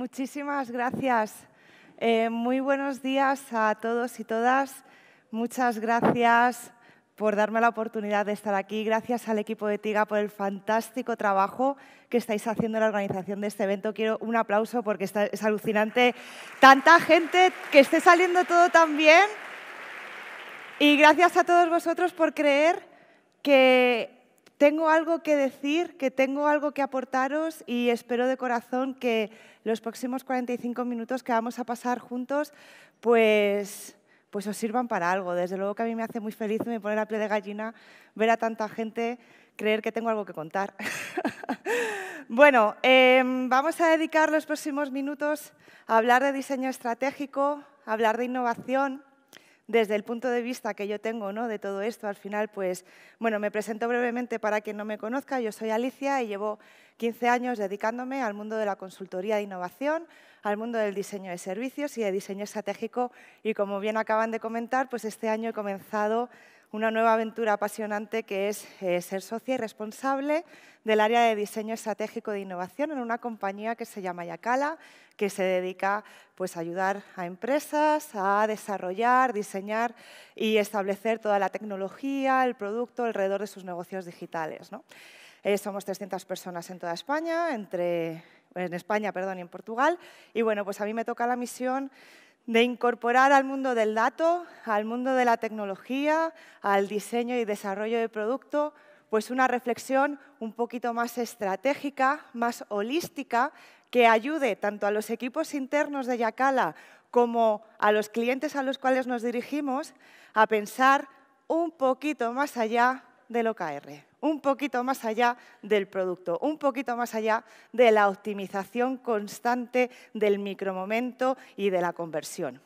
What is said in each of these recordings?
muchísimas gracias. Eh, muy buenos días a todos y todas. Muchas gracias por darme la oportunidad de estar aquí. Gracias al equipo de TIGA por el fantástico trabajo que estáis haciendo en la organización de este evento. Quiero un aplauso porque es alucinante. Tanta gente, que esté saliendo todo tan bien. Y gracias a todos vosotros por creer que tengo algo que decir, que tengo algo que aportaros y espero de corazón que los próximos 45 minutos que vamos a pasar juntos, pues, pues os sirvan para algo. Desde luego que a mí me hace muy feliz, me pone la piel de gallina ver a tanta gente creer que tengo algo que contar. bueno, em, vamos a dedicar los próximos minutos a hablar de diseño estratégico, a hablar de innovación, desde el punto de vista que yo tengo ¿no? de todo esto, al final, pues, bueno, me presento brevemente para quien no me conozca. Yo soy Alicia y llevo 15 años dedicándome al mundo de la consultoría de innovación, al mundo del diseño de servicios y de diseño estratégico. Y como bien acaban de comentar, pues este año he comenzado una nueva aventura apasionante que es eh, ser socia y responsable del área de diseño estratégico de innovación en una compañía que se llama Yacala, que se dedica pues, a ayudar a empresas a desarrollar, diseñar y establecer toda la tecnología, el producto alrededor de sus negocios digitales. ¿no? Eh, somos 300 personas en toda España, entre, en España perdón, y en Portugal. Y bueno, pues a mí me toca la misión de incorporar al mundo del dato, al mundo de la tecnología, al diseño y desarrollo de producto, pues una reflexión un poquito más estratégica, más holística, que ayude tanto a los equipos internos de Yakala como a los clientes a los cuales nos dirigimos a pensar un poquito más allá del OKR, un poquito más allá del producto, un poquito más allá de la optimización constante del micromomento y de la conversión.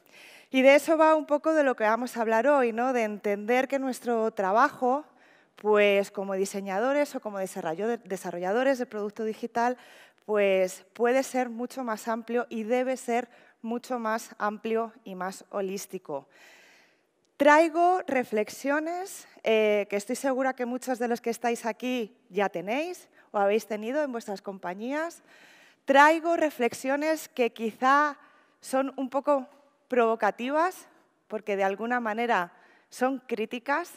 Y de eso va un poco de lo que vamos a hablar hoy, ¿no? de entender que nuestro trabajo, pues como diseñadores o como desarrolladores de producto digital, pues puede ser mucho más amplio y debe ser mucho más amplio y más holístico traigo reflexiones eh, que estoy segura que muchos de los que estáis aquí ya tenéis o habéis tenido en vuestras compañías. Traigo reflexiones que quizá son un poco provocativas, porque de alguna manera son críticas,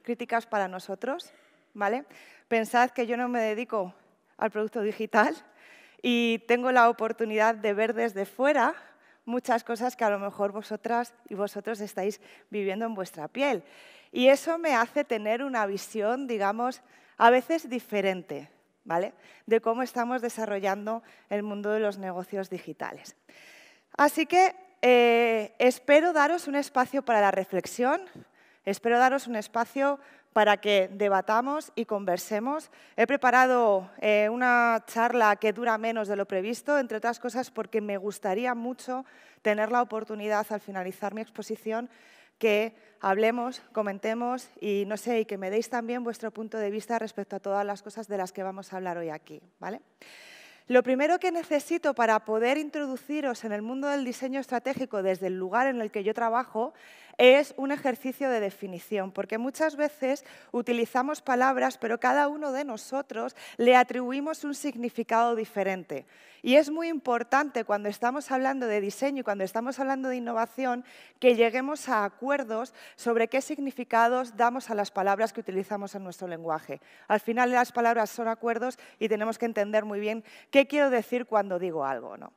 críticas para nosotros, ¿vale? Pensad que yo no me dedico al producto digital y tengo la oportunidad de ver desde fuera muchas cosas que a lo mejor vosotras y vosotros estáis viviendo en vuestra piel. Y eso me hace tener una visión, digamos, a veces diferente, ¿vale? De cómo estamos desarrollando el mundo de los negocios digitales. Así que eh, espero daros un espacio para la reflexión, espero daros un espacio para que debatamos y conversemos. He preparado eh, una charla que dura menos de lo previsto, entre otras cosas porque me gustaría mucho tener la oportunidad al finalizar mi exposición que hablemos, comentemos y no sé, que me deis también vuestro punto de vista respecto a todas las cosas de las que vamos a hablar hoy aquí, ¿vale? Lo primero que necesito para poder introduciros en el mundo del diseño estratégico desde el lugar en el que yo trabajo es un ejercicio de definición, porque muchas veces utilizamos palabras, pero cada uno de nosotros le atribuimos un significado diferente. Y es muy importante cuando estamos hablando de diseño y cuando estamos hablando de innovación que lleguemos a acuerdos sobre qué significados damos a las palabras que utilizamos en nuestro lenguaje. Al final las palabras son acuerdos y tenemos que entender muy bien qué quiero decir cuando digo algo. ¿no?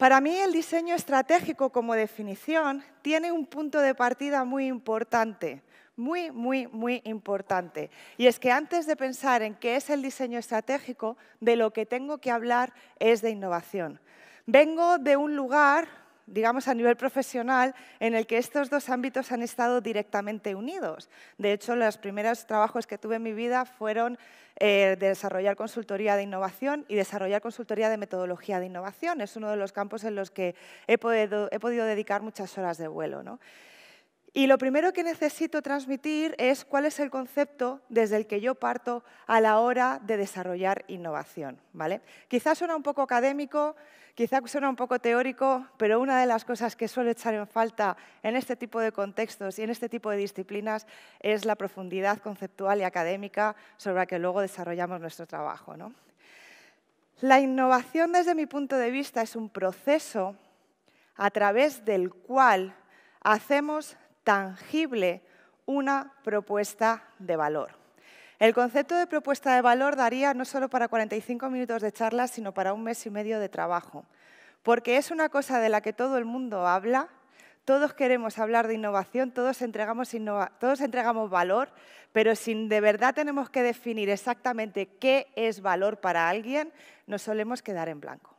Para mí el diseño estratégico como definición tiene un punto de partida muy importante, muy, muy, muy importante. Y es que antes de pensar en qué es el diseño estratégico, de lo que tengo que hablar es de innovación. Vengo de un lugar digamos a nivel profesional, en el que estos dos ámbitos han estado directamente unidos. De hecho, los primeros trabajos que tuve en mi vida fueron eh, desarrollar consultoría de innovación y desarrollar consultoría de metodología de innovación. Es uno de los campos en los que he podido, he podido dedicar muchas horas de vuelo. Y lo primero que necesito transmitir es cuál es el concepto desde el que yo parto a la hora de desarrollar innovación. ¿vale? Quizás suena un poco académico, quizás suena un poco teórico, pero una de las cosas que suele echar en falta en este tipo de contextos y en este tipo de disciplinas es la profundidad conceptual y académica sobre la que luego desarrollamos nuestro trabajo. ¿no? La innovación desde mi punto de vista es un proceso a través del cual hacemos tangible una propuesta de valor. El concepto de propuesta de valor daría no solo para 45 minutos de charla, sino para un mes y medio de trabajo, porque es una cosa de la que todo el mundo habla, todos queremos hablar de innovación, todos entregamos, todos entregamos valor, pero si de verdad tenemos que definir exactamente qué es valor para alguien, nos solemos quedar en blanco.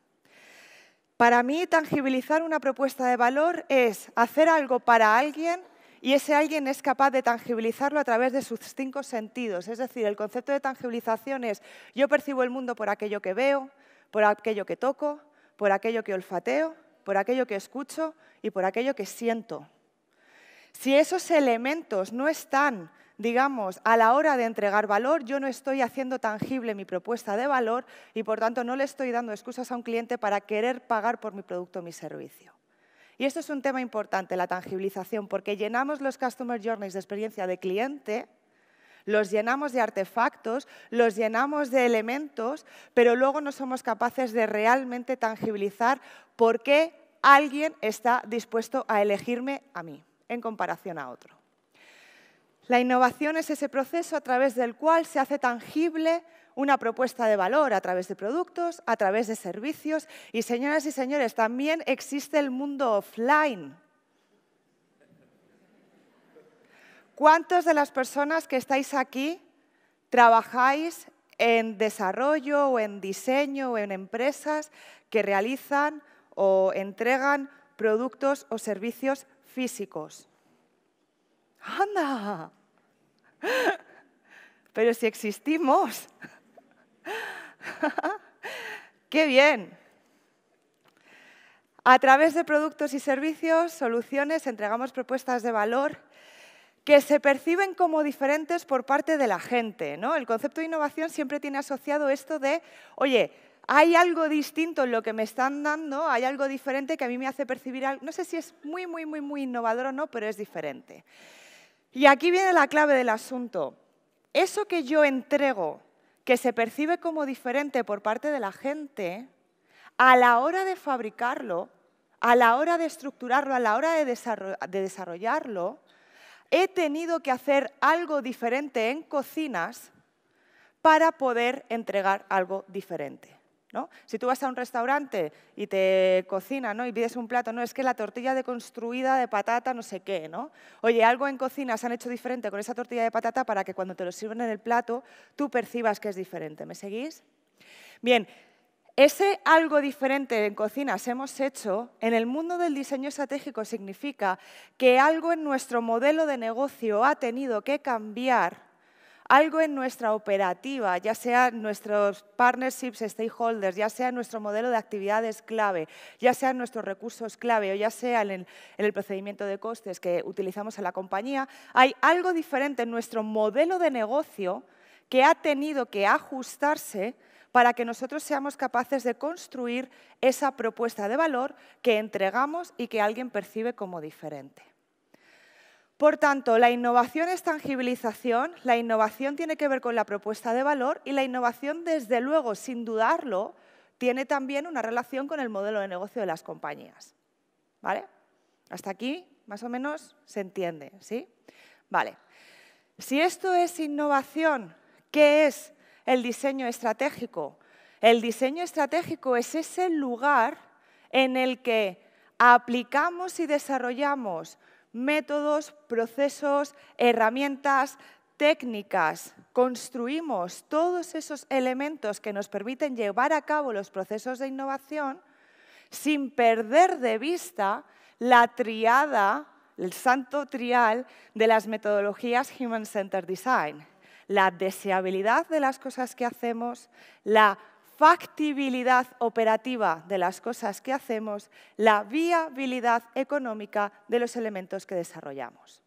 Para mí, tangibilizar una propuesta de valor es hacer algo para alguien y ese alguien es capaz de tangibilizarlo a través de sus cinco sentidos. Es decir, el concepto de tangibilización es yo percibo el mundo por aquello que veo, por aquello que toco, por aquello que olfateo, por aquello que escucho y por aquello que siento. Si esos elementos no están, digamos, a la hora de entregar valor, yo no estoy haciendo tangible mi propuesta de valor y por tanto no le estoy dando excusas a un cliente para querer pagar por mi producto o mi servicio. Y esto es un tema importante, la tangibilización, porque llenamos los Customer Journeys de experiencia de cliente, los llenamos de artefactos, los llenamos de elementos, pero luego no somos capaces de realmente tangibilizar por qué alguien está dispuesto a elegirme a mí en comparación a otro. La innovación es ese proceso a través del cual se hace tangible una propuesta de valor a través de productos, a través de servicios y, señoras y señores, también existe el mundo offline. ¿Cuántos de las personas que estáis aquí trabajáis en desarrollo o en diseño o en empresas que realizan o entregan productos o servicios físicos? ¡Anda! Pero si existimos. ¡Qué bien! A través de productos y servicios, soluciones, entregamos propuestas de valor que se perciben como diferentes por parte de la gente. ¿no? El concepto de innovación siempre tiene asociado esto de, oye, hay algo distinto en lo que me están dando, hay algo diferente que a mí me hace percibir algo. No sé si es muy, muy, muy, muy innovador o no, pero es diferente. Y aquí viene la clave del asunto. Eso que yo entrego que se percibe como diferente por parte de la gente, a la hora de fabricarlo, a la hora de estructurarlo, a la hora de desarrollarlo, he tenido que hacer algo diferente en cocinas para poder entregar algo diferente. Si tú vas a un restaurante y te cocina ¿no? y pides un plato, no, es que la tortilla de construida de patata, no sé qué, ¿no? Oye, algo en cocina se han hecho diferente con esa tortilla de patata para que cuando te lo sirven en el plato tú percibas que es diferente. ¿Me seguís? Bien, ese algo diferente en cocinas hemos hecho, en el mundo del diseño estratégico significa que algo en nuestro modelo de negocio ha tenido que cambiar algo en nuestra operativa, ya sea nuestros partnerships, stakeholders, ya sea nuestro modelo de actividades clave, ya sean nuestros recursos clave o ya sea en el, en el, procedimiento de costes que utilizamos en la compañía, hay algo diferente en nuestro modelo de negocio que ha tenido que ajustarse para que nosotros seamos capaces de construir esa propuesta de valor que entregamos y que alguien percibe como diferente. Por tanto, la innovación es tangibilización, la innovación tiene que ver con la propuesta de valor y la innovación, desde luego, sin dudarlo, tiene también una relación con el modelo de negocio de las compañías. ¿Vale? Hasta aquí, más o menos, se entiende, ¿sí? Vale. Si esto es innovación, ¿qué es el diseño estratégico? El diseño estratégico es ese lugar en el que aplicamos y desarrollamos métodos, procesos, herramientas, técnicas. Construimos todos esos elementos que nos permiten llevar a cabo los procesos de innovación sin perder de vista la triada, el santo trial de las metodologías Human Centered Design. La deseabilidad de las cosas que hacemos, la factibilidad operativa de las cosas que hacemos, la viabilidad económica de los elementos que desarrollamos.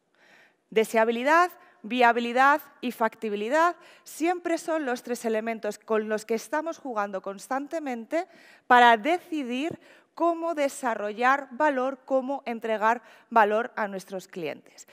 Deseabilidad, viabilidad y factibilidad siempre son los tres elementos con los que estamos jugando constantemente para decidir cómo desarrollar valor, cómo entregar valor a nuestros clientes.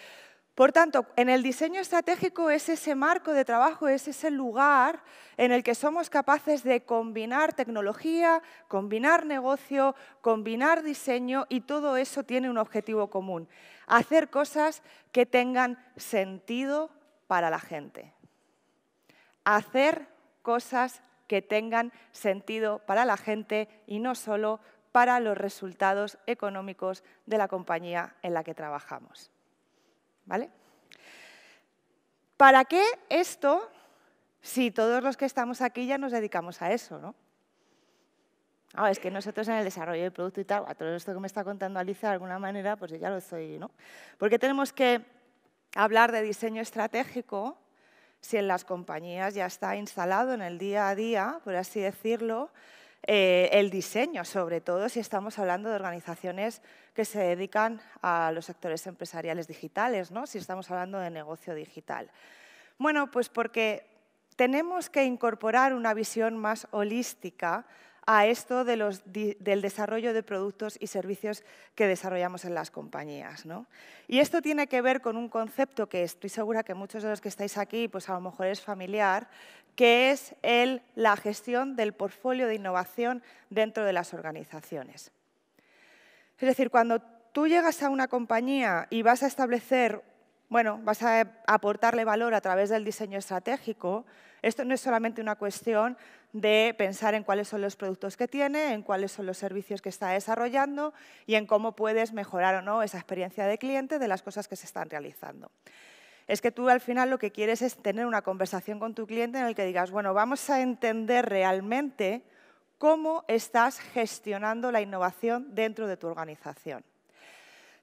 Por tanto, en el diseño estratégico es ese marco de trabajo, es ese lugar en el que somos capaces de combinar tecnología, combinar negocio, combinar diseño y todo eso tiene un objetivo común, hacer cosas que tengan sentido para la gente. Hacer cosas que tengan sentido para la gente y no solo para los resultados económicos de la compañía en la que trabajamos. ¿Vale? ¿Para qué esto si todos los que estamos aquí ya nos dedicamos a eso? ¿no? Ah, es que nosotros en el desarrollo del producto y tal, todo esto que me está contando Alicia, de alguna manera, pues yo ya lo soy, ¿no? Porque tenemos que hablar de diseño estratégico si en las compañías ya está instalado en el día a día, por así decirlo, eh, el diseño, sobre todo si estamos hablando de organizaciones que se dedican a los sectores empresariales digitales, ¿no? si estamos hablando de negocio digital. Bueno, pues porque tenemos que incorporar una visión más holística a esto de los, del desarrollo de productos y servicios que desarrollamos en las compañías. Y esto tiene que ver con un concepto que estoy segura que muchos de los que estáis aquí, pues a lo mejor es familiar, que es el, la gestión del portfolio de innovación dentro de las organizaciones. Es decir, cuando tú llegas a una compañía y vas a establecer bueno, vas a aportarle valor a través del diseño estratégico, esto no es solamente una cuestión de pensar en cuáles son los productos que tiene, en cuáles son los servicios que está desarrollando y en cómo puedes mejorar o no esa experiencia de cliente de las cosas que se están realizando. Es que tú al final lo que quieres es tener una conversación con tu cliente en el que digas, bueno, vamos a entender realmente cómo estás gestionando la innovación dentro de tu organización.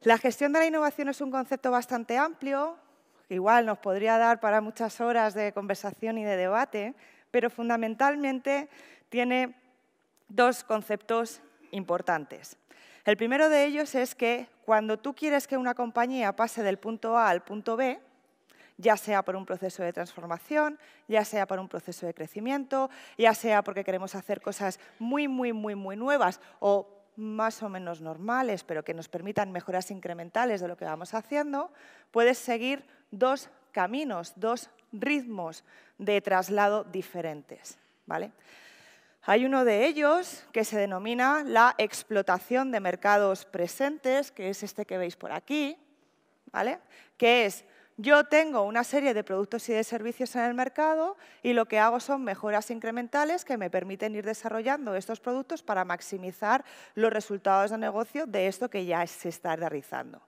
La gestión de la innovación es un concepto bastante amplio, que igual nos podría dar para muchas horas de conversación y de debate, pero fundamentalmente tiene dos conceptos importantes. El primero de ellos es que cuando tú quieres que una compañía pase del punto A al punto B, ya sea por un proceso de transformación, ya sea por un proceso de crecimiento, ya sea porque queremos hacer cosas muy, muy, muy, muy nuevas o más o menos normales, pero que nos permitan mejoras incrementales de lo que vamos haciendo, puedes seguir dos caminos, dos ritmos de traslado diferentes. ¿vale? Hay uno de ellos que se denomina la explotación de mercados presentes, que es este que veis por aquí, ¿vale? que es yo tengo una serie de productos y de servicios en el mercado y lo que hago son mejoras incrementales que me permiten ir desarrollando estos productos para maximizar los resultados de negocio de esto que ya se está realizando.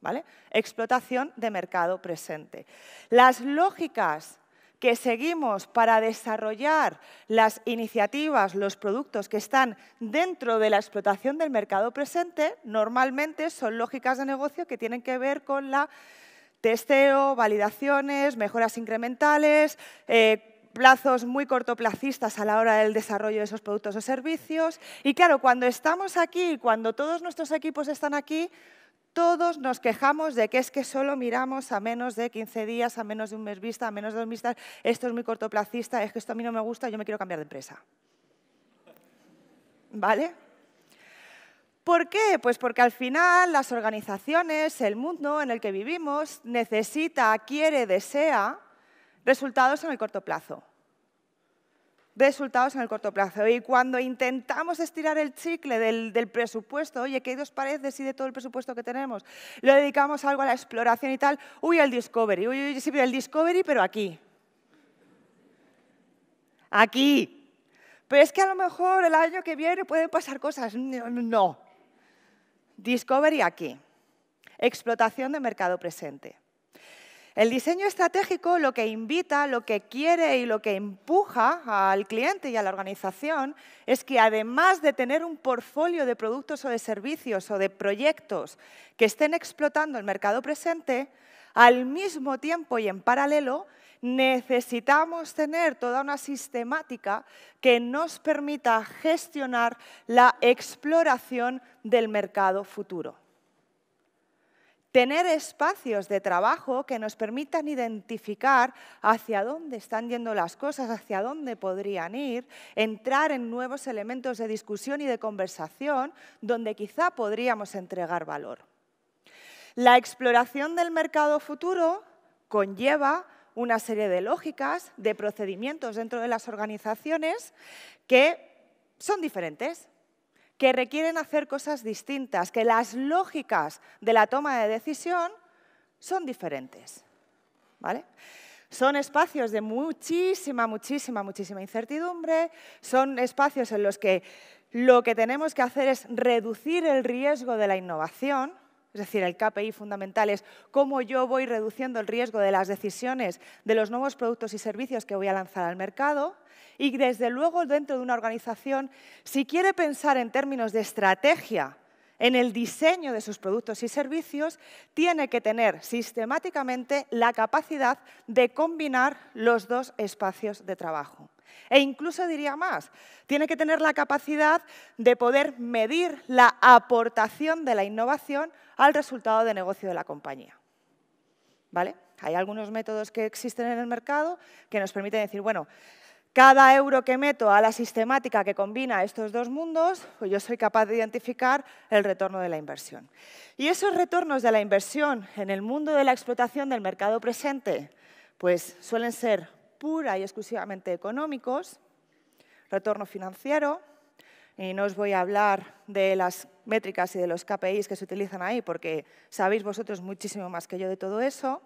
¿Vale? Explotación de mercado presente. Las lógicas que seguimos para desarrollar las iniciativas, los productos que están dentro de la explotación del mercado presente, normalmente son lógicas de negocio que tienen que ver con la Testeo, validaciones, mejoras incrementales, eh, plazos muy cortoplacistas a la hora del desarrollo de esos productos o servicios. Y claro, cuando estamos aquí, cuando todos nuestros equipos están aquí, todos nos quejamos de que es que solo miramos a menos de 15 días, a menos de un mes vista, a menos de dos vistas, esto es muy cortoplacista, es que esto a mí no me gusta, yo me quiero cambiar de empresa. ¿Vale? ¿Por qué? Pues porque al final las organizaciones, el mundo en el que vivimos, necesita, quiere, desea resultados en el corto plazo. Resultados en el corto plazo. Y cuando intentamos estirar el chicle del, presupuesto, oye, ¿qué os parece si de todo el presupuesto que tenemos lo dedicamos algo a la exploración y tal? Uy, el discovery, uy, uy, sí, el discovery, pero aquí. Aquí. Pero es que a lo mejor el año que viene pueden pasar cosas. No, Discovery aquí. Explotación de mercado presente. El diseño estratégico lo que invita, lo que quiere y lo que empuja al cliente y a la organización es que además de tener un portfolio de productos o de servicios o de proyectos que estén explotando el mercado presente, al mismo tiempo y en paralelo necesitamos tener toda una sistemática que nos permita gestionar la exploración del mercado futuro. Tener espacios de trabajo que nos permitan identificar hacia dónde están yendo las cosas, hacia dónde podrían ir, entrar en nuevos elementos de discusión y de conversación donde quizá podríamos entregar valor. La exploración del mercado futuro conlleva una serie de lógicas, de procedimientos dentro de las organizaciones que son diferentes, que requieren hacer cosas distintas, que las lógicas de la toma de decisión son diferentes. ¿Vale? Son espacios de muchísima, muchísima, muchísima incertidumbre, son espacios en los que lo que tenemos que hacer es reducir el riesgo de la innovación, es decir, el KPI fundamental es cómo yo voy reduciendo el riesgo de las decisiones de los nuevos productos y servicios que voy a lanzar al mercado. Y desde luego, dentro de una organización, si quiere pensar en términos de estrategia, en el diseño de sus productos y servicios, tiene que tener sistemáticamente la capacidad de combinar los dos espacios de trabajo. E incluso diría más, tiene que tener la capacidad de poder medir la aportación de la innovación al resultado de negocio de la compañía. ¿Vale? Hay algunos métodos que existen en el mercado que nos permiten decir, bueno, cada euro que meto a la sistemática que combina estos dos mundos, pues yo soy capaz de identificar el retorno de la inversión. Y esos retornos de la inversión en el mundo de la explotación del mercado presente, pues suelen ser pura y exclusivamente económicos, retorno financiero, y no os voy a hablar de las métricas y de los KPIs que se utilizan ahí, porque sabéis vosotros muchísimo más que yo de todo eso.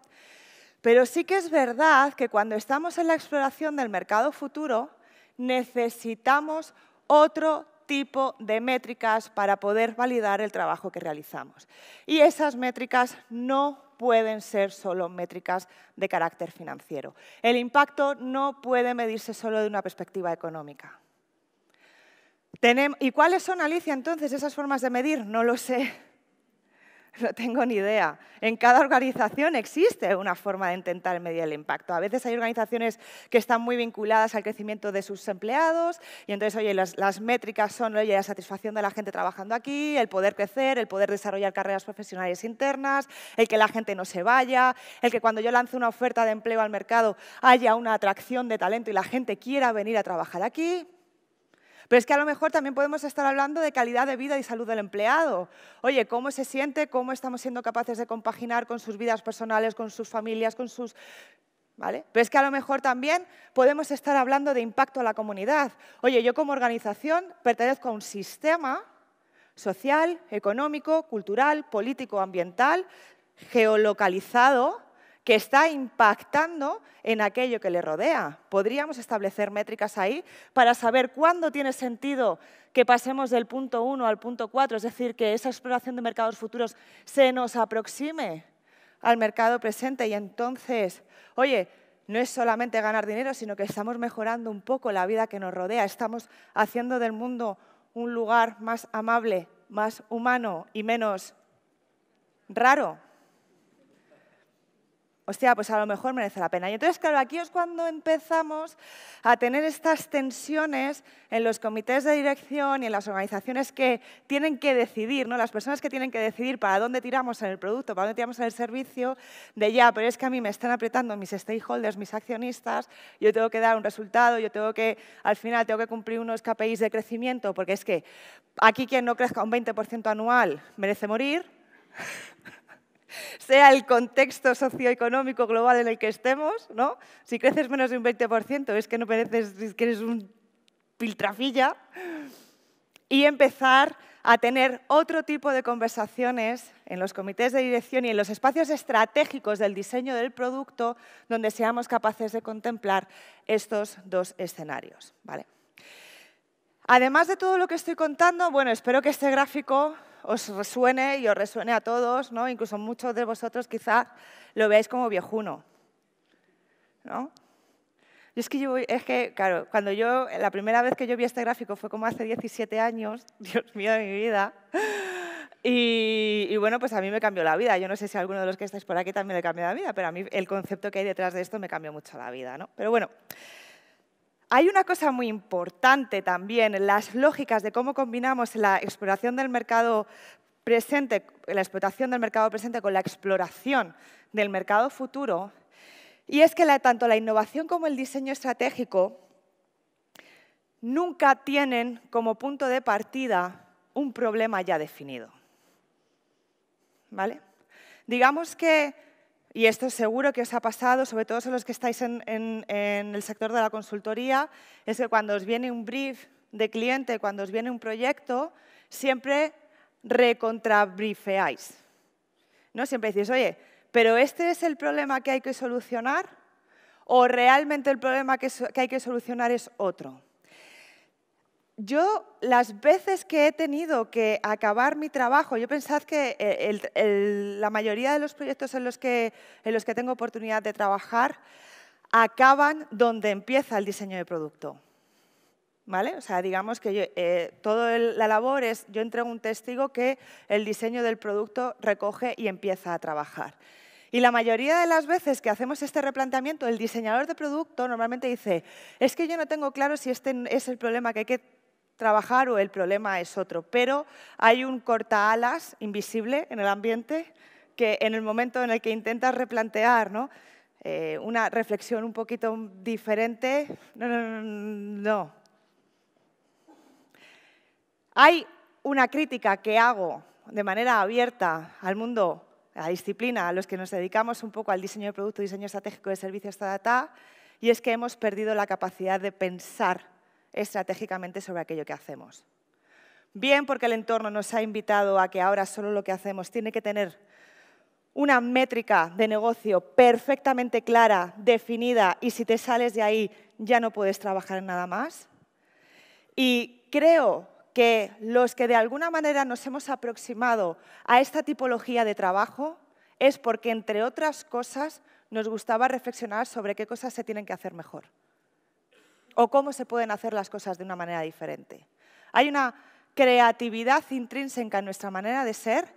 Pero sí que es verdad que cuando estamos en la exploración del mercado futuro, necesitamos otro tipo de métricas para poder validar el trabajo que realizamos. Y esas métricas no pueden ser solo métricas de carácter financiero. El impacto no puede medirse solo de una perspectiva económica. ¿Y cuáles son, Alicia, entonces esas formas de medir? No lo sé. No tengo ni idea. En cada organización existe una forma de intentar medir el impacto. A veces hay organizaciones que están muy vinculadas al crecimiento de sus empleados y entonces, oye, las, métricas son la satisfacción de la gente trabajando aquí, el poder crecer, el poder desarrollar carreras profesionales internas, el que la gente no se vaya, el que cuando yo lance una oferta de empleo al mercado haya una atracción de talento y la gente quiera venir a trabajar aquí. Pero es que a lo mejor también podemos estar hablando de calidad de vida y salud del empleado. Oye, ¿cómo se siente? ¿Cómo estamos siendo capaces de compaginar con sus vidas personales, con sus familias, con sus... ¿Vale? Pero es que a lo mejor también podemos estar hablando de impacto a la comunidad. Oye, yo como organización pertenezco a un sistema social, económico, cultural, político, ambiental, geolocalizado, que está impactando en aquello que le rodea. Podríamos establecer métricas ahí para saber cuándo tiene sentido que pasemos del punto uno al punto 4, es decir, que esa exploración de mercados futuros se nos aproxime al mercado presente y entonces, oye, no es solamente ganar dinero, sino que estamos mejorando un poco la vida que nos rodea, estamos haciendo del mundo un lugar más amable, más humano y menos raro. Hostia, pues a lo mejor merece la pena. Y entonces, claro, aquí es cuando empezamos a tener estas tensiones en los comités de dirección y en las organizaciones que tienen que decidir, ¿no? Las personas que tienen que decidir para dónde tiramos en el producto, para dónde tiramos en el servicio, de ya, pero es que a mí me están apretando mis stakeholders, mis accionistas, yo tengo que dar un resultado, yo tengo que, al final, tengo que cumplir unos KPIs de crecimiento, porque es que aquí quien no crezca un 20% anual merece morir sea el contexto socioeconómico global en el que estemos, ¿no? Si creces menos de un 20% es que no que eres un piltrafilla. Y empezar a tener otro tipo de conversaciones en los comités de dirección y en los espacios estratégicos del diseño del producto donde seamos capaces de contemplar estos dos escenarios. ¿vale? Además de todo lo que estoy contando, bueno, espero que este gráfico os resuene y os resuene a todos, ¿no? incluso muchos de vosotros quizá lo veáis como viejuno. ¿no? es que, es que, claro, cuando yo, la primera vez que yo vi este gráfico fue como hace 17 años, Dios mío de mi vida, y, bueno, pues a mí me cambió la vida. Yo no sé si a alguno de los que estáis por aquí también le cambió la vida, pero a mí el concepto que hay detrás de esto me cambió mucho la vida, ¿no? Pero bueno, hay una cosa muy importante también, las lógicas de cómo combinamos la exploración del mercado presente, la explotación del mercado presente con la exploración del mercado futuro, y es que tanto la innovación como el diseño estratégico nunca tienen como punto de partida un problema ya definido. ¿Vale? Digamos que y esto seguro que os ha pasado, sobre todo a los que estáis en, el sector de la consultoría, es que cuando os viene un brief de cliente, cuando os viene un proyecto, siempre recontrabrifeáis. ¿No? Siempre decís, oye, pero este es el problema que hay que solucionar o realmente el problema que, hay que solucionar es otro yo las veces que he tenido que acabar mi trabajo, yo pensad que e, la mayoría de los proyectos en los, que, en los que tengo oportunidad de trabajar acaban donde empieza el diseño de producto. ¿Vale? O sea, digamos que eh, toda la labor es, yo entrego un testigo que el diseño del producto recoge y empieza a trabajar. Y la mayoría de las veces que hacemos este replanteamiento, el diseñador de producto normalmente dice, es que yo no tengo claro si este es el problema que hay que trabajar o el problema es otro. Pero hay un cortaalas invisible en el ambiente que en el momento en el que intentas replantear eh, una reflexión un poquito diferente, no, no, no. Hay una crítica que hago de manera abierta al mundo, a la disciplina, a los que nos dedicamos un poco al diseño de producto, diseño estratégico de servicios, data, y es que hemos perdido la capacidad de pensar estratégicamente sobre aquello que hacemos. Bien porque el entorno nos ha invitado a que ahora solo lo que hacemos tiene que tener una métrica de negocio perfectamente clara, definida, y si te sales de ahí ya no puedes trabajar en nada más. Y creo que los que de alguna manera nos hemos aproximado a esta tipología de trabajo es porque, entre otras cosas, nos gustaba reflexionar sobre qué cosas se tienen que hacer mejor o cómo se pueden hacer las cosas de una manera diferente. Hay una creatividad intrínseca en nuestra manera de ser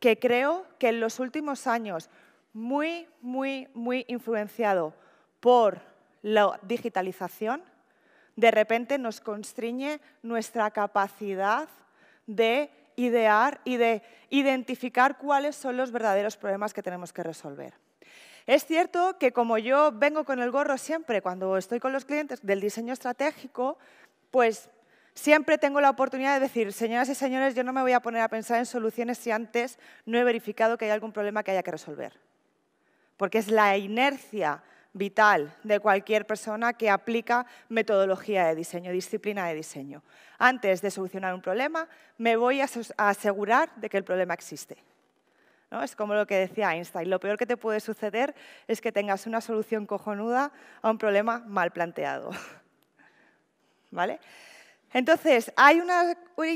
que creo que en los últimos años, muy, muy, muy influenciado por la digitalización, de repente nos constriñe nuestra capacidad de idear y de identificar cuáles son los verdaderos problemas que tenemos que resolver. Es cierto que como yo vengo con el gorro siempre cuando estoy con los clientes del diseño estratégico, pues siempre tengo la oportunidad de decir, señoras y señores, yo no me voy a poner a pensar en soluciones si antes no he verificado que hay algún problema que haya que resolver. Porque es la inercia vital de cualquier persona que aplica metodología de diseño, disciplina de diseño. Antes de solucionar un problema, me voy a asegurar de que el problema existe. Es como lo que decía Einstein, lo peor que te puede suceder es que tengas una solución cojonuda a un problema mal planteado. ¿Vale? Entonces, hay,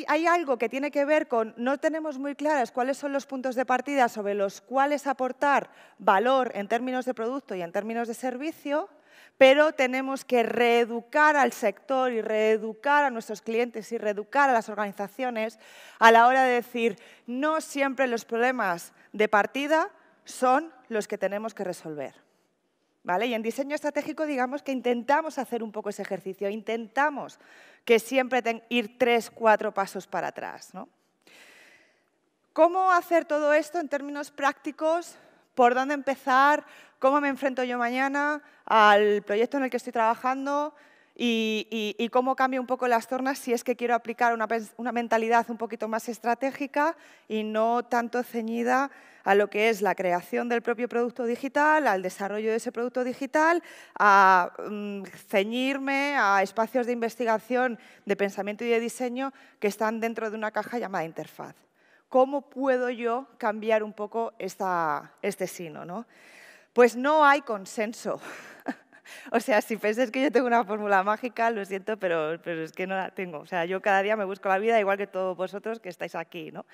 hay, algo que tiene que ver con, no tenemos muy claras cuáles son los puntos de partida sobre los cuales aportar valor en términos de producto y en términos de servicio, pero tenemos que reeducar al sector y reeducar a nuestros clientes y reeducar a las organizaciones a la hora de decir, no siempre los problemas de partida son los que tenemos que resolver. Y en diseño estratégico digamos que intentamos hacer un poco ese ejercicio, intentamos que siempre ir tres, cuatro pasos para atrás. ¿Cómo hacer todo esto en términos prácticos? ¿Por dónde empezar? cómo me enfrento yo mañana al proyecto en el que estoy trabajando y, cómo cambio un poco las tornas si es que quiero aplicar una, mentalidad un poquito más estratégica y no tanto ceñida a lo que es la creación del propio producto digital, al desarrollo de ese producto digital, a mm, ceñirme a espacios de investigación, de pensamiento y de diseño que están dentro de una caja llamada interfaz. ¿Cómo puedo yo cambiar un poco este sino? ¿no? Pues no hay consenso. O sea, si pensáis que yo tengo una fórmula mágica, lo siento, pero, es que no la tengo. O sea, yo cada día me busco la vida, igual que todos vosotros que estáis aquí, ¿no?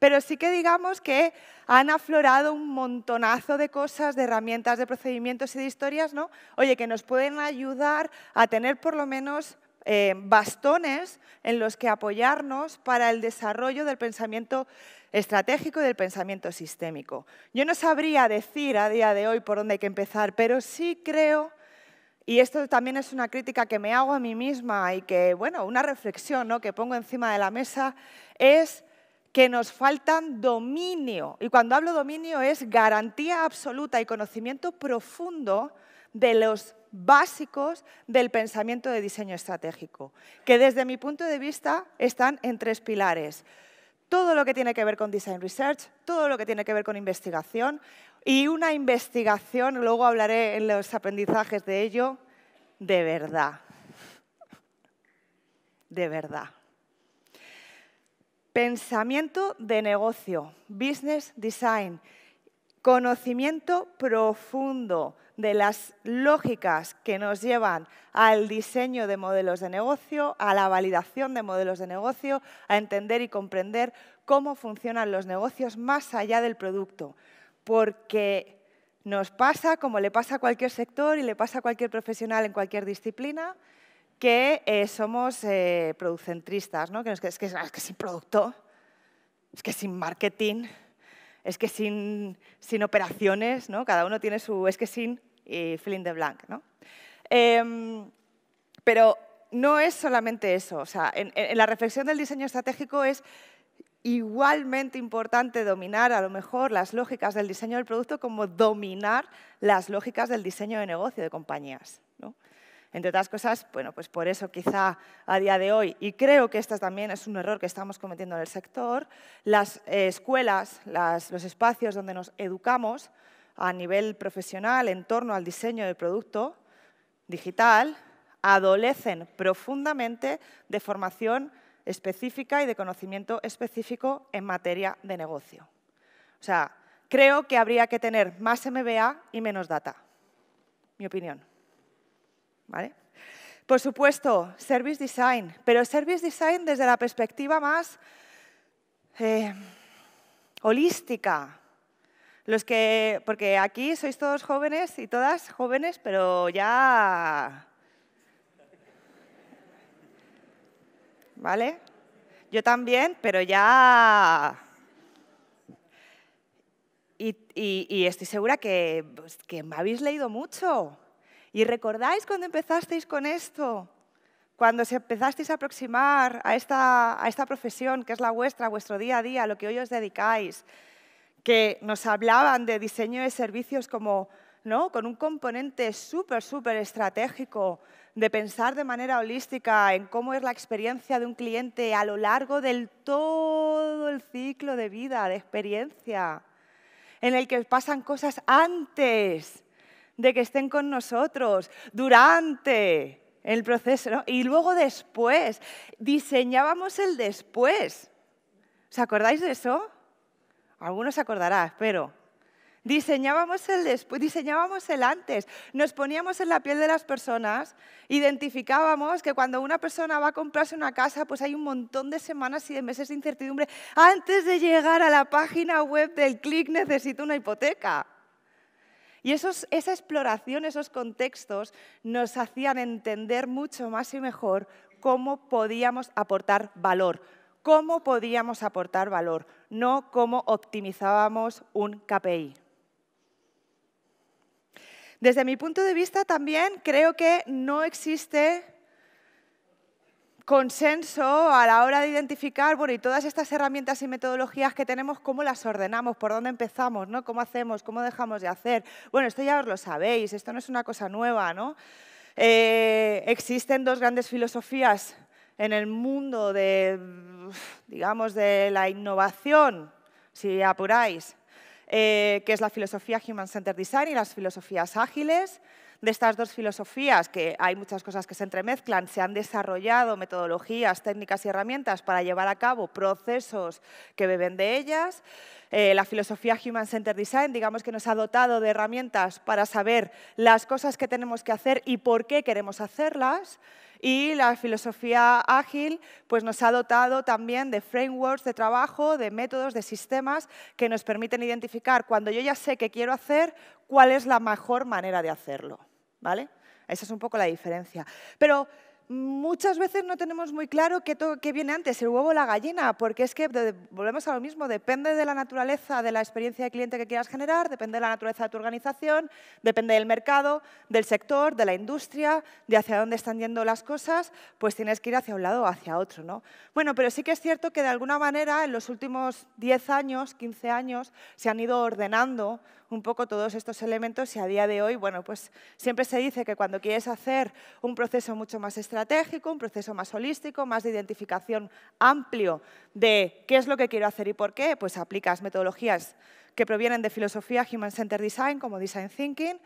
Pero sí que digamos que han aflorado un montonazo de cosas, de herramientas, de procedimientos y de historias, ¿no? Oye, que nos pueden ayudar a tener por lo menos eh, bastones en los que apoyarnos para el desarrollo del pensamiento estratégico y del pensamiento sistémico. Yo no sabría decir a día de hoy por dónde hay que empezar, pero sí creo, y esto también es una crítica que me hago a mí misma y que, bueno, una reflexión que pongo encima de la mesa, es que nos faltan dominio. Y cuando hablo dominio es garantía absoluta y conocimiento profundo de los básicos del pensamiento de diseño estratégico, que desde mi punto de vista están en tres pilares. Todo lo que tiene que ver con design research, todo lo que tiene que ver con investigación y una investigación, luego hablaré en los aprendizajes de ello, de verdad. De verdad. Pensamiento de negocio, business design, conocimiento profundo, de las lógicas que nos llevan al diseño de modelos de negocio, a la validación de modelos de negocio, a entender y comprender cómo funcionan los negocios más allá del producto. Porque nos pasa, como le pasa a cualquier sector y le pasa a cualquier profesional en cualquier disciplina, que eh, somos eh, producentristas, ¿no? que, es que, es que sin producto, es que sin marketing, es que sin, operaciones, Cada uno tiene su es que sin y fill in the blank, ¿no? Em, pero no es solamente eso. sea, en, en, la reflexión del diseño estratégico es igualmente importante dominar a lo mejor las lógicas del diseño del producto como dominar las lógicas del diseño de negocio de compañías. ¿no? Entre otras cosas, bueno, pues por eso quizá a día de hoy, y creo que este también es un error que estamos cometiendo en el sector, las eh, escuelas, los espacios donde nos educamos a nivel profesional en torno al diseño del producto digital, adolecen profundamente de formación específica y de conocimiento específico en materia de negocio. O sea, creo que habría que tener más MBA y menos data. Mi opinión. Por supuesto, Service Design, pero Service Design desde la perspectiva más eh, holística. Los que, porque aquí sois todos jóvenes y todas jóvenes, pero ya... ¿Vale? Yo también, pero ya... Y, estoy segura pues, que me habéis leído mucho ¿Y recordáis cuando empezasteis con esto? Cuando os empezasteis a aproximar a esta, a esta profesión que es la vuestra, vuestro día a día, lo que hoy os dedicáis, que nos hablaban de diseño de servicios como, ¿no? Con un componente súper, súper estratégico, de pensar de manera holística en cómo es la experiencia de un cliente a lo largo del todo el ciclo de vida, de experiencia, en el que pasan cosas antes de que estén con nosotros durante el proceso y luego después. Diseñábamos el después. ¿Os acordáis de eso? Algunos se acordará, espero. Diseñábamos el después, diseñábamos el antes, nos poníamos en la piel de las personas, identificábamos que cuando una persona va a comprarse una casa, pues hay un montón de semanas y de meses de incertidumbre. Antes de llegar a la página web del clic necesito una hipoteca. Y esa exploración, esos contextos nos hacían entender mucho más y mejor cómo podíamos aportar valor, cómo podíamos aportar valor, no cómo optimizábamos un KPI. Desde mi punto de vista también creo que no existe consenso a la hora de identificar, bueno, y todas estas herramientas y metodologías que tenemos, cómo las ordenamos, por dónde empezamos, ¿no? ¿Cómo hacemos? ¿Cómo dejamos de hacer? Bueno, esto ya os lo sabéis, esto no es una cosa nueva, ¿no? Eh, existen dos grandes filosofías en el mundo de, digamos, de la innovación, si apuráis, eh, que es la filosofía Human Centered Design y las filosofías ágiles, de estas dos filosofías, que hay muchas cosas que se entremezclan, se han desarrollado metodologías, técnicas y herramientas para llevar a cabo procesos que beben de ellas. Eh, la filosofía Human Centered Design, digamos que nos ha dotado de herramientas para saber las cosas que tenemos que hacer y por qué queremos hacerlas. Y la filosofía ágil pues nos ha dotado también de frameworks de trabajo, de métodos, de sistemas que nos permiten identificar cuando yo ya sé qué quiero hacer, cuál es la mejor manera de hacerlo. ¿vale? Esa es un poco la diferencia. Pero muchas veces no tenemos muy claro qué, viene antes, el huevo o la gallina, porque es que volvemos a lo mismo, depende de la naturaleza de la experiencia de cliente que quieras generar, depende de la naturaleza de tu organización, depende del mercado, del sector, de la industria, de hacia dónde están yendo las cosas, pues tienes que ir hacia un lado o hacia otro. ¿no? Bueno, pero sí que es cierto que de alguna manera en los últimos 10 años, 15 años, se han ido ordenando un poco todos estos elementos y a día de hoy, bueno, pues siempre se dice que cuando quieres hacer un proceso mucho más estratégico, un proceso más holístico, más de identificación amplio de qué es lo que quiero hacer y por qué, pues aplicas metodologías que provienen de filosofía Human Centered Design, como Design Thinking,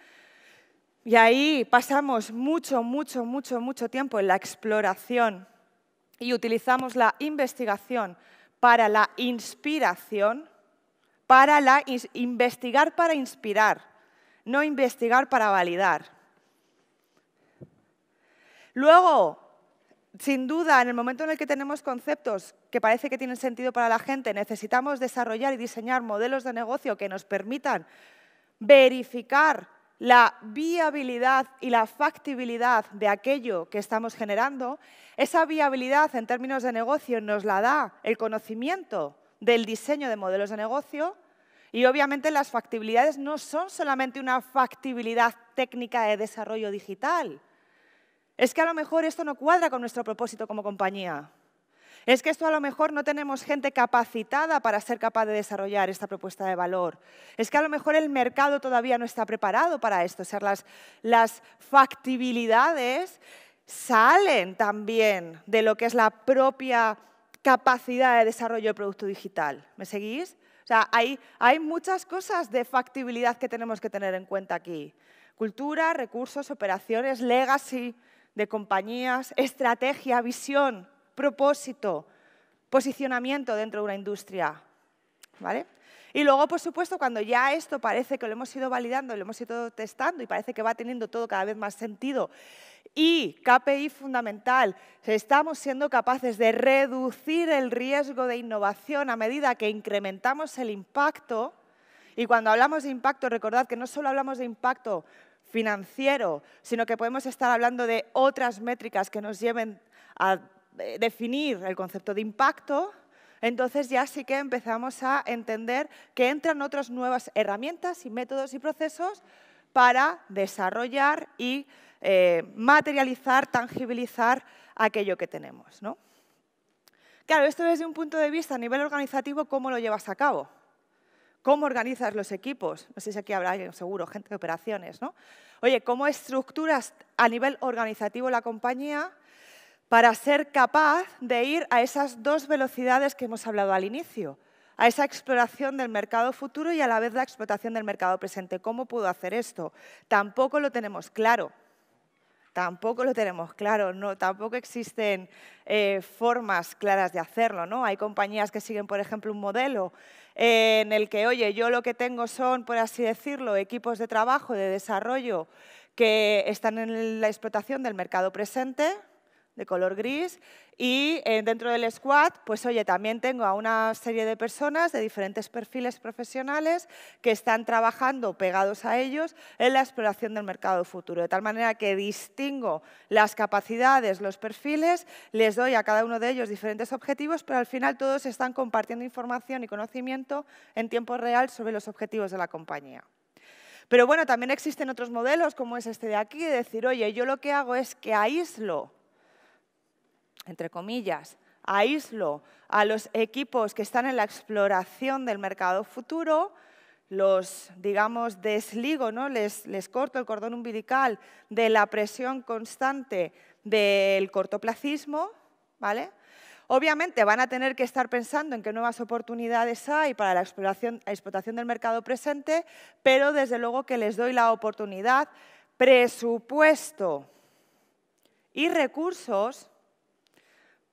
y ahí pasamos mucho, mucho, mucho, mucho tiempo en la exploración y utilizamos la investigación para la inspiración para investigar para inspirar, no investigar para validar. Luego, sin duda, en el momento en el que tenemos conceptos que parece que tienen sentido para la gente, necesitamos desarrollar y diseñar modelos de negocio que nos permitan verificar la viabilidad y la factibilidad de aquello que estamos generando, esa viabilidad en términos de negocio nos la da el conocimiento del diseño de modelos de negocio y obviamente las factibilidades no son solamente una factibilidad técnica de desarrollo digital. Es que a lo mejor esto no cuadra con nuestro propósito como compañía. Es que esto a lo mejor no tenemos gente capacitada para ser capaz de desarrollar esta propuesta de valor. Es que a lo mejor el mercado todavía no está preparado para esto. las, las factibilidades salen también de lo que es la propia capacidad de desarrollo de producto digital. ¿Me seguís? O sea, hay, hay muchas cosas de factibilidad que tenemos que tener en cuenta aquí. Cultura, recursos, operaciones, legacy de compañías, estrategia, visión, propósito, posicionamiento dentro de una industria. ¿Vale? Y luego, por supuesto, cuando ya esto parece que lo hemos ido validando, lo hemos ido testando y parece que va teniendo todo cada vez más sentido y KPI fundamental, estamos siendo capaces de reducir el riesgo de innovación a medida que incrementamos el impacto. Y cuando hablamos de impacto, recordad que no solo hablamos de impacto financiero, sino que podemos estar hablando de otras métricas que nos lleven a eh, definir el concepto de impacto, entonces ya sí que empezamos a entender que entran otras nuevas herramientas y métodos y procesos para desarrollar y eh, materializar, tangibilizar aquello que tenemos. Claro, esto desde un punto de vista a nivel organizativo, ¿cómo lo llevas a cabo? ¿Cómo organizas los equipos? No sé si aquí habrá alguien seguro, gente de operaciones, ¿no? Oye, ¿cómo estructuras a nivel organizativo la compañía para ser capaz de ir a esas dos velocidades que hemos hablado al inicio? A esa exploración del mercado futuro y a la vez la explotación del mercado presente. ¿Cómo puedo hacer esto? Tampoco lo tenemos claro tampoco lo tenemos claro, no, tampoco existen eh, formas claras de hacerlo. ¿no? Hay compañías que siguen, por ejemplo, un modelo en el que, oye, yo lo que tengo son, por así decirlo, equipos de trabajo, de desarrollo, que están en la explotación del mercado presente, de color gris. Y eh, dentro del squad, pues oye, también tengo a una serie de personas de diferentes perfiles profesionales que están trabajando pegados a ellos en la exploración del mercado futuro. De tal manera que distingo las capacidades, los perfiles, les doy a cada uno de ellos diferentes objetivos, pero al final todos están compartiendo información y conocimiento en tiempo real sobre los objetivos de la compañía. Pero bueno, también existen otros modelos como es este de aquí, de decir, oye, yo lo que hago es que aíslo entre comillas, aíslo a los equipos que están en la exploración del mercado futuro, los, digamos, desligo, ¿no? les, corto el cordón umbilical de la presión constante del cortoplacismo, ¿vale? Obviamente van a tener que estar pensando en qué nuevas oportunidades hay para la explotación del mercado presente, pero desde luego que les doy la oportunidad, presupuesto y recursos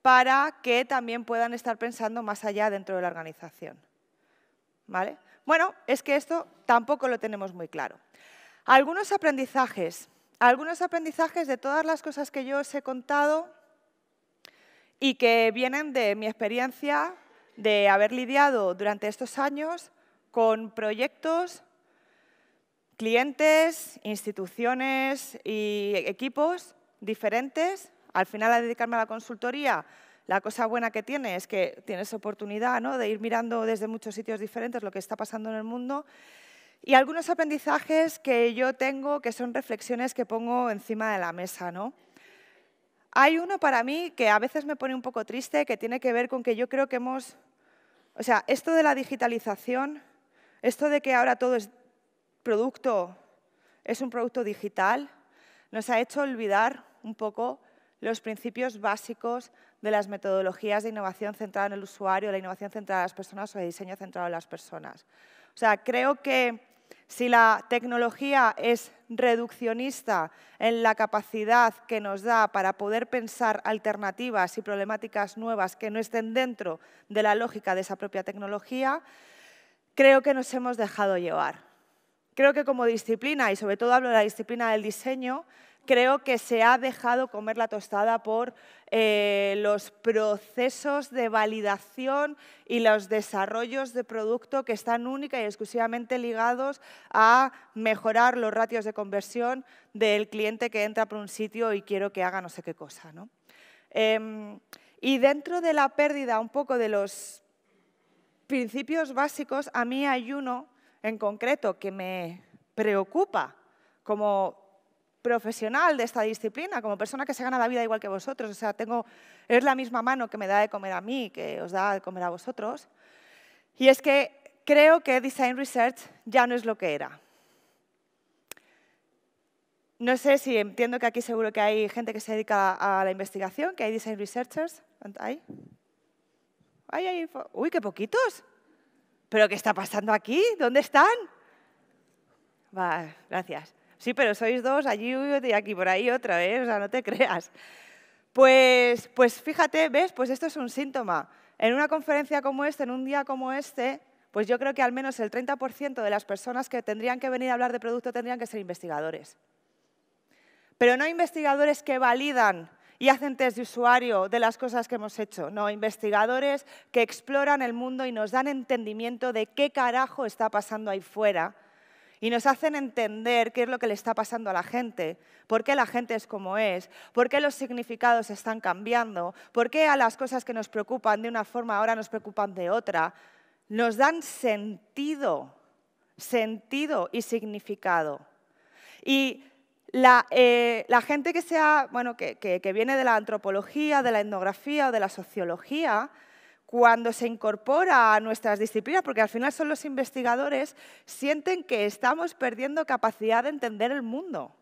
para que también puedan estar pensando más allá dentro de la organización. Bueno, es que esto tampoco lo tenemos muy claro. Algunos aprendizajes. Algunos aprendizajes de todas las cosas que yo os he contado y que vienen de mi experiencia de haber lidiado durante estos años con proyectos, clientes, instituciones y equipos diferentes al final, a dedicarme a la consultoría, la cosa buena que tiene es que tienes oportunidad ¿no? de ir mirando desde muchos sitios diferentes lo que está pasando en el mundo. Y algunos aprendizajes que yo tengo que son reflexiones que pongo encima de la mesa. Hay uno para mí que a veces me pone un poco triste, que tiene que ver con que yo creo que hemos... O sea, esto de la digitalización, esto de que ahora todo es producto, es un producto digital, nos ha hecho olvidar un poco los principios básicos de las metodologías de innovación centrada en el usuario, la innovación centrada en las personas o el diseño centrado en las personas. O sea, creo que si la tecnología es reduccionista en la capacidad que nos da para poder pensar alternativas y problemáticas nuevas que no estén dentro de la lógica de esa propia tecnología, creo que nos hemos dejado llevar. Creo que como disciplina, y sobre todo hablo de la disciplina del diseño, creo que se ha dejado comer la tostada por eh, los procesos de validación y los desarrollos de producto que están única y exclusivamente ligados a mejorar los ratios de conversión del cliente que entra por un sitio y quiero que haga no sé qué cosa. Em, y dentro de la pérdida un poco de los principios básicos, a mí hay uno en concreto que me preocupa como profesional de esta disciplina, como persona que se gana la vida igual que vosotros. O sea, tengo, es la misma mano que me da de comer a mí, que os da de comer a vosotros. Y es que creo que Design Research ya no es lo que era. No sé si entiendo que aquí seguro que hay gente que se dedica a la investigación, que hay design researchers. ¿Hay? ¿Hay, uy qué poquitos! ¿Pero qué está pasando aquí? ¿Dónde están? gracias. Sí, pero sois dos, allí y aquí por ahí otra vez, o sea, no te creas. Pues, pues fíjate, ¿ves? Pues esto es un síntoma. En una conferencia como esta, en un día como este, pues yo creo que al menos el 30% de las personas que tendrían que venir a hablar de producto tendrían que ser investigadores. Pero no investigadores que validan y hacen test de usuario de las cosas que hemos hecho. No, investigadores que exploran el mundo y nos dan entendimiento de qué carajo está pasando ahí fuera y nos hacen entender qué es lo que le está pasando a la gente, por qué la gente es como es, por qué los significados están cambiando, por qué a las cosas que nos preocupan de una forma ahora nos preocupan de otra, nos dan sentido, sentido y significado. Y la, eh, gente que, sea, bueno, que, que viene de la antropología, de la etnografía o de la sociología, cuando se incorpora a nuestras disciplinas, porque al final son los investigadores, sienten que estamos perdiendo capacidad de entender el mundo.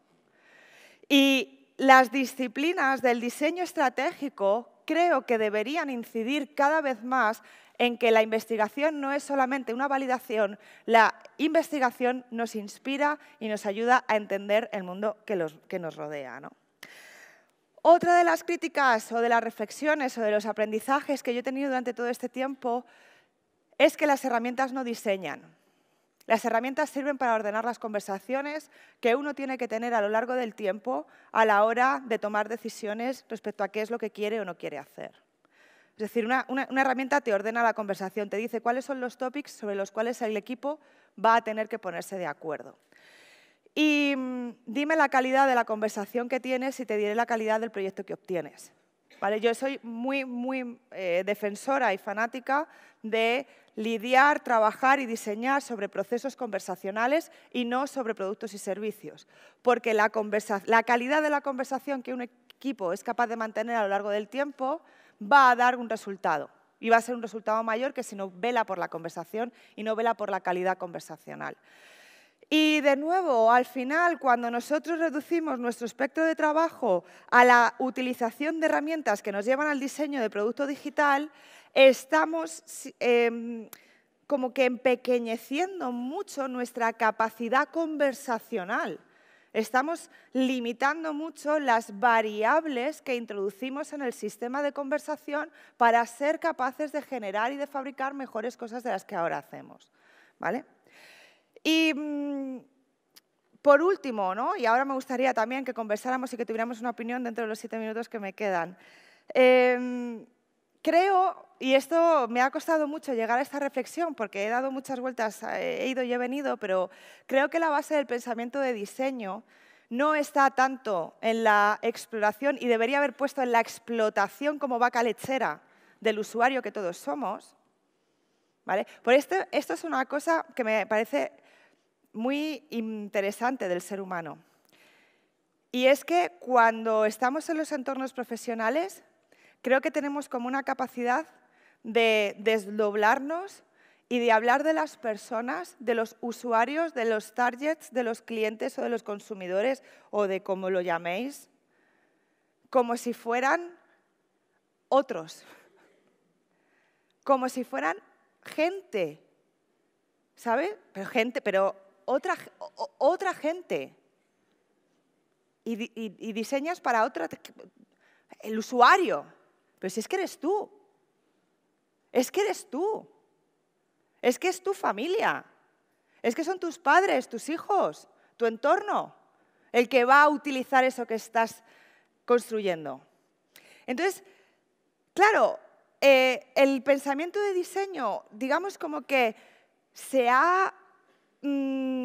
Y las disciplinas del diseño estratégico creo que deberían incidir cada vez más en que la investigación no es solamente una validación, la investigación nos inspira y nos ayuda a entender el mundo que, nos rodea. ¿no? Otra de las críticas o de las reflexiones o de los aprendizajes que yo he tenido durante todo este tiempo es que las herramientas no diseñan. Las herramientas sirven para ordenar las conversaciones que uno tiene que tener a lo largo del tiempo a la hora de tomar decisiones respecto a qué es lo que quiere o no quiere hacer. Es decir, una, herramienta te ordena la conversación, te dice cuáles son los topics sobre los cuales el equipo va a tener que ponerse de acuerdo. Y mm, dime la calidad de la conversación que tienes y te diré la calidad del proyecto que obtienes. ¿Vale? Yo soy muy, muy eh, defensora y fanática de lidiar, trabajar y diseñar sobre procesos conversacionales y no sobre productos y servicios, porque la calidad de la conversación que un equipo es capaz de mantener a lo largo del tiempo va a dar un resultado y va a ser un resultado mayor que si no vela por la conversación y no vela por la calidad conversacional. Y de nuevo, al final, cuando nosotros reducimos nuestro espectro de trabajo a la utilización de herramientas que nos llevan al diseño de producto digital, estamos em, como que empequeñeciendo mucho nuestra capacidad conversacional. Estamos limitando mucho las variables que introducimos en el sistema de conversación para ser capaces de generar y de fabricar mejores cosas de las que ahora hacemos. ¿Vale? Y mm, por último, ¿no? y ahora me gustaría también que conversáramos y que tuviéramos una opinión dentro de los siete minutos que me quedan. Em, creo, y esto me ha costado mucho llegar a esta reflexión porque he dado muchas vueltas, eh, he ido y he venido, pero creo que la base del pensamiento de diseño no está tanto en la exploración y debería haber puesto en la explotación como vaca lechera del usuario que todos somos. ¿vale? Por esto, esto es una cosa que me parece muy interesante del ser humano. Y es que cuando estamos en los entornos profesionales, creo que tenemos como una capacidad de desdoblarnos y de hablar de las personas, de los usuarios, de los targets, de los clientes o de los consumidores o de como lo llaméis, como si fueran otros, como si fueran gente, ¿sabes? Pero gente, pero otra, otra gente. Y, diseñas para otra, el usuario. Pero si es que eres tú. Es que eres tú. Es que es tu familia. Es que son tus padres, tus hijos, tu entorno, el que va a utilizar eso que estás construyendo. Entonces, claro, eh, el pensamiento de diseño, digamos como que se ha mm,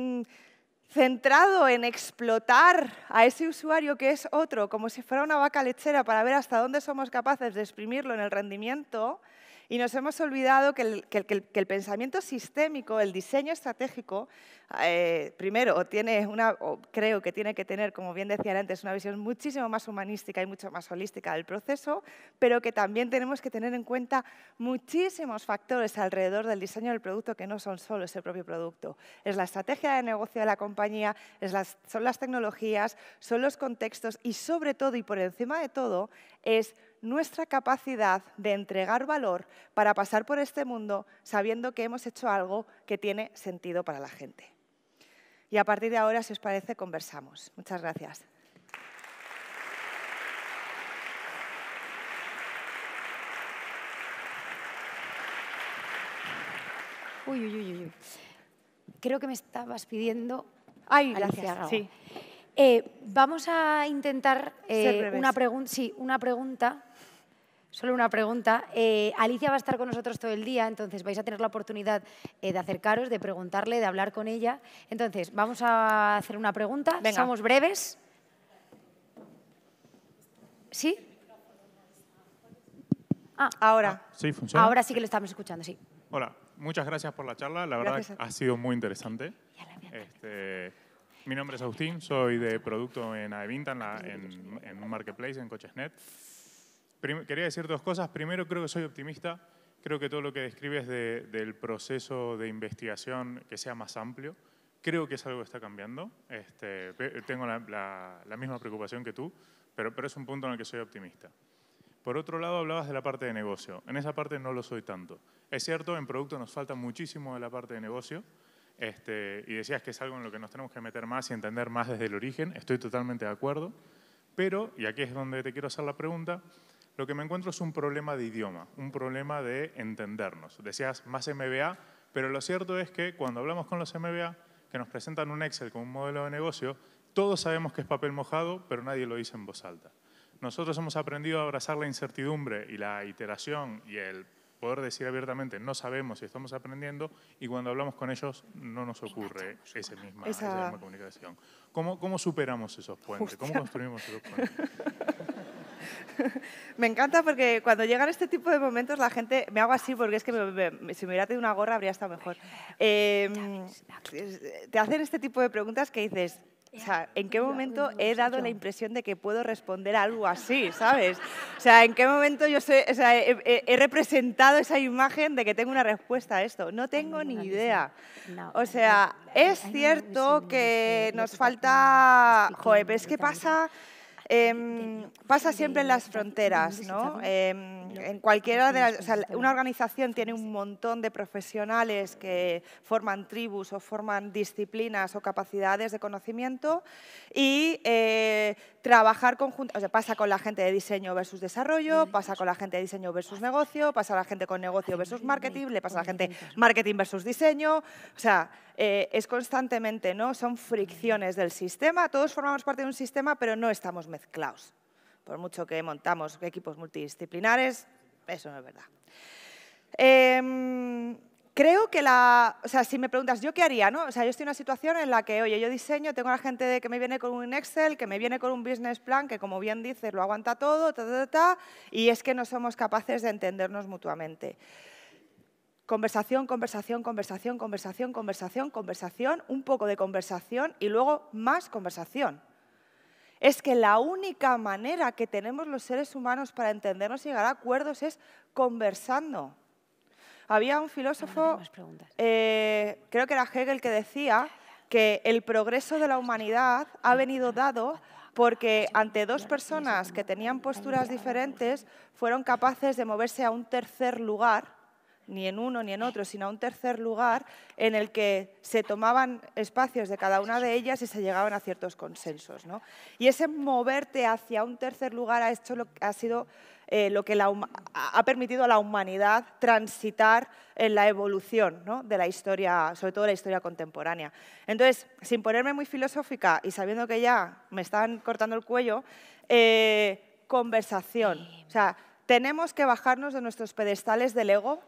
centrado en explotar a ese usuario que es otro, como si fuera una vaca lechera para ver hasta dónde somos capaces de exprimirlo en el rendimiento, y nos hemos olvidado que el, pensamiento sistémico, el diseño estratégico, eh, primero, tiene una, o creo que tiene que tener, como bien decía antes, una visión muchísimo más humanística y mucho más holística del proceso, pero que también tenemos que tener en cuenta muchísimos factores alrededor del diseño del producto que no son solo ese propio producto. Es la estrategia de negocio de la compañía, es son las tecnologías, son los contextos y sobre todo y por encima de todo es nuestra capacidad de entregar valor para pasar por este mundo sabiendo que hemos hecho algo que tiene sentido para la gente. Y a partir de ahora, si os parece, conversamos. Muchas gracias. Uy, uy, uy, uy. Creo que me estabas pidiendo. Ay, gracias. Eh, vamos a intentar eh, una, pregunta sí, una pregunta Solo una pregunta. Eh, Alicia va a estar con nosotros todo el día, entonces vais a tener la oportunidad eh, de acercaros, de preguntarle, de hablar con ella. Entonces, vamos a hacer una pregunta. Venga. Somos breves. ¿Sí? Ah, ahora. Ah, sí, funciona. Ahora sí que lo estamos escuchando, sí. Hola, muchas gracias por la charla. La verdad ha sido muy interesante. Este, mi nombre es Agustín, soy de producto en Aevinta, en un marketplace, en Cochesnet quería decir dos cosas. Primero, creo que soy optimista. Creo que todo lo que describes del proceso de investigación que sea más amplio, creo que es algo que está cambiando. Este, tengo la, misma preocupación que tú, pero, es un punto en el que soy optimista. Por otro lado, hablabas de la parte de negocio. En esa parte no lo soy tanto. Es cierto, en producto nos falta muchísimo de la parte de negocio. Este, y decías que es algo en lo que nos tenemos que meter más y entender más desde el origen. Estoy totalmente de acuerdo. Pero, y aquí es donde te quiero hacer la pregunta, lo que me encuentro es un problema de idioma, un problema de entendernos. Decías más MBA, pero lo cierto es que cuando hablamos con los MBA, que nos presentan un Excel con un modelo de negocio, todos sabemos que es papel mojado, pero nadie lo dice en voz alta. Nosotros hemos aprendido a abrazar la incertidumbre y la iteración y el poder decir abiertamente no sabemos si estamos aprendiendo y cuando hablamos con ellos no nos ocurre esa misma, comunicación. ¿Cómo, superamos esos puentes? ¿Cómo construimos esos puentes? me encanta porque cuando llegan este tipo de momentos la gente me hago así porque es que si me hubiera tenido una gorra habría estado mejor. te hacen este tipo de preguntas que dices, o sea, ¿en qué momento he dado la impresión de que puedo responder algo así, sabes? O sea, ¿en qué momento yo he, representado esa imagen de que tengo una respuesta a esto? No tengo ni idea. O sea, es cierto que nos falta... Joder, qué pasa Em, pasa siempre en las fronteras, ¿no? Em, en cualquiera de una organización tiene un montón de profesionales que forman tribus o forman disciplinas o capacidades de conocimiento y eh, trabajar conjuntamente, o sea, pasa con la gente de diseño versus desarrollo, pasa con la gente de diseño versus negocio, pasa la gente con negocio versus marketing, le pasa a la gente marketing versus diseño, o sea, eh, es constantemente, ¿no? Son fricciones del sistema, todos formamos parte de un sistema, pero no estamos mezclados, por mucho que montamos equipos multidisciplinares, eso no es verdad. Em, Creo que la, o sea, si me preguntas, ¿yo qué haría? ¿no? O sea, yo estoy en una situación en la que, oye, yo diseño, tengo a la gente que me viene con un Excel, que me viene con un business plan, que como bien dices, lo aguanta todo, ta, ta, ta, y es que no somos capaces de entendernos mutuamente. Conversación, conversación, conversación, conversación, conversación, conversación, un poco de conversación y luego más conversación. Es que la única manera que tenemos los seres humanos para entendernos y llegar a acuerdos es conversando. Había un filósofo, eh, creo que era Hegel, que decía que el progreso de la humanidad ha venido dado porque ante dos personas que tenían posturas diferentes fueron capaces de moverse a un tercer lugar, ni en uno ni en otro, sino a un tercer lugar en el que se tomaban espacios de cada una de ellas y se llegaban a ciertos consensos. Y ese moverte hacia un tercer lugar ha, hecho lo, ha sido eh, lo que ha permitido a la humanidad transitar en la evolución de la historia, sobre todo la historia contemporánea. Entonces, sin ponerme muy filosófica y sabiendo que ya me están cortando el cuello, eh, conversación. O sea, tenemos que bajarnos de nuestros pedestales del ego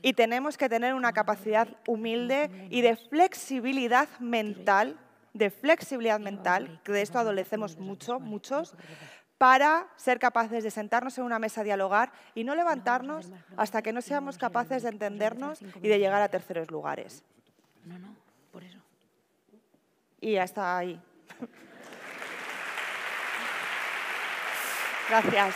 y tenemos que tener una capacidad humilde y de flexibilidad mental, de flexibilidad mental, que de esto adolecemos mucho, muchos, para ser capaces de sentarnos en una mesa a dialogar y no levantarnos hasta que no seamos capaces de entendernos y de llegar a terceros lugares. No, no, por eso. Y ya está ahí. Gracias.